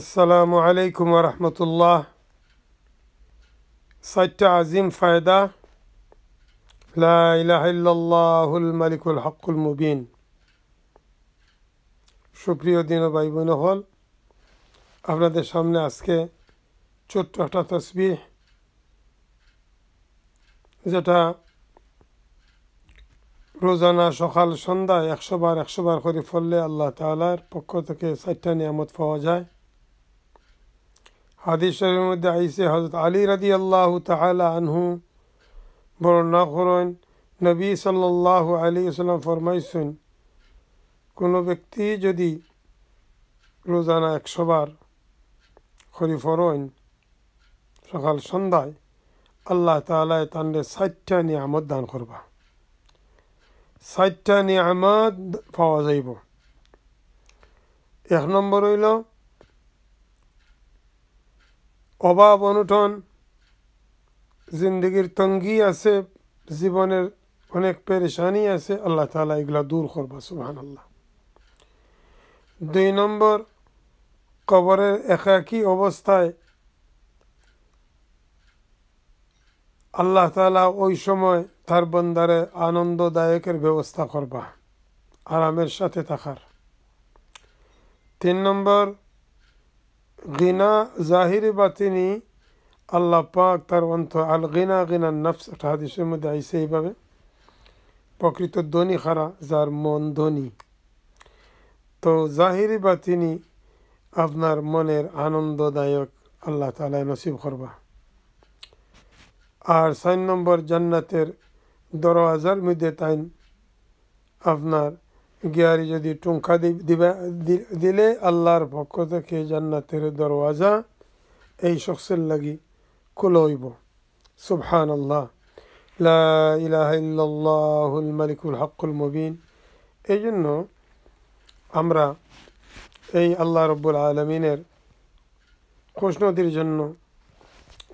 আসসালামু আলাইকুম রহমতুল্লাহ সাইটটা আজিম ফায়দা লাহুল মালিকুল হকুল মুবিন সুপ্রিয় দিন ভাই বোন হল আপনাদের সামনে আজকে ছোট্ট একটা তসবি যেটা রোজানা সকাল সন্ধ্যায় একশো বার একশো বার করে ফললে আল্লাহ তালার পক্ষ থেকে চারটা নিয়ামত পাওয়া যায় হাদিস শরীফের মধ্যে আইসে হজরত আলী রাদি আল্লাহ তালা আনহু বর্ণনা করেন নবী সাল্লাহ আলী ইসলাম ফরমাইছেন কোনো ব্যক্তি যদি রোজানা একশোবার খরি ফরন সকাল সন্ধ্যায় আল্লাহ তালায় তান্ডে ষাটটা নিয়ামত দান করবা ষাটটা নিয়ামত পাওয়া যাইব এক নম্বর হইল অভাব অনুটন জিন্দগির তঙ্গি আছে জীবনের অনেক পেরেশানি আছে আল্লাহ তালা এগুলা দূর করবা সুহান আল্লাহ দুই নম্বর কবরের একাকি অবস্থায় আল্লাহ তালা ওই সময় তার বন্দারে আনন্দদায়কের ব্যবস্থা করবা আরামের সাথে থাকার তিন নম্বর গিনা জাহির বাতিনি আল্লাহ পাক তার অন্ত আল গিনা গিনার নফস একটা হাদিসের মধ্যে আইসে এইভাবে প্রকৃত ধ্বনি খারা যার মন ধ্বনি তো জাহিরি বাতিনি আপনার মনের আনন্দদায়ক আল্লাহ তালায় নসিব করবা আর সাত নম্বর জান্নাতের দরওয়াজার মধ্যে তাইন আপনার গিয়ারি যদি টুঙ্কা দিবা দিলে আল্লাহর পক্ষ থেকে জান্নাতের দরওয়াজা এই শখসের লাগি খুলইব সুবহান আল্লাহ লা মালিকুল হকুল মুবিন এই জন্য আমরা এই আল্লাহ রব্বুল আলমিনের খুশনতির জন্য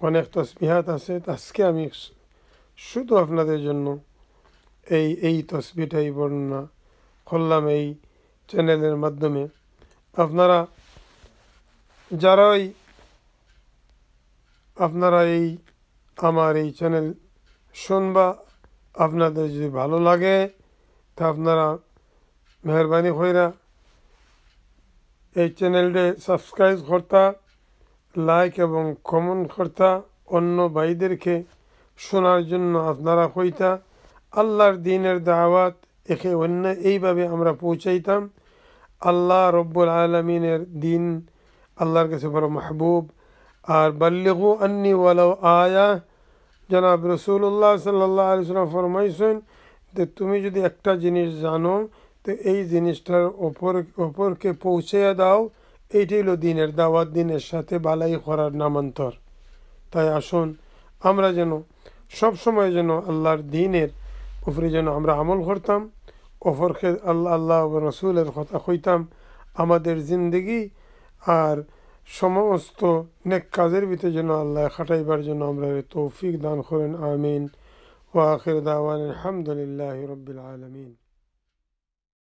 অনেক তসবিহাত আছে আজকে আমি শুধু আপনাদের জন্য এই এই তসবিটাই বর্ণনা করলাম এই চ্যানেলের মাধ্যমে আপনারা যারাই আপনারা এই আমার এই চ্যানেল শুনবা আপনাদের যদি ভালো লাগে তা আপনারা মেহরবানি না এই চ্যানেলটি সাবস্ক্রাইব করতা লাইক এবং কমেন্ট করতা অন্য ভাইদেরকে শোনার জন্য আপনারা কইতা আল্লাহর দিনের দাওয়াত একে অন্য এইভাবে আমরা পৌঁছাইতাম আল্লাহ রব্বুল আলমিনের দিন আল্লাহর কাছে বড় মাহবুব আর বাল্যগু আন্নি ওয়ালাও আয়া জনাব রসুল্লাহ সাল্লাহ আলিয়াল্লাম ফরমাইছেন যে তুমি যদি একটা জিনিস জানো তো এই জিনিসটার ওপর ওপরকে পৌঁছাইয়া দাও এইটাই হলো দিনের দাওয়াত দিনের সাথে বালাই করার নামান্তর তাই আসুন আমরা যেন সবসময় যেন আল্লাহর দিনের উপরে যেন আমরা আমল করতাম অপরকে আল্লাহ আল্লাহ রসুলের কথা কইতাম আমাদের জিন্দগি আর সমস্ত নেক কাজের ভিতরে যেন আল্লাহ খাটাইবার জন্য আমরা তৌফিক দান করেন আমিন ওয়াখির দাওয়ান আলহামদুলিল্লাহ রবিল আলমিন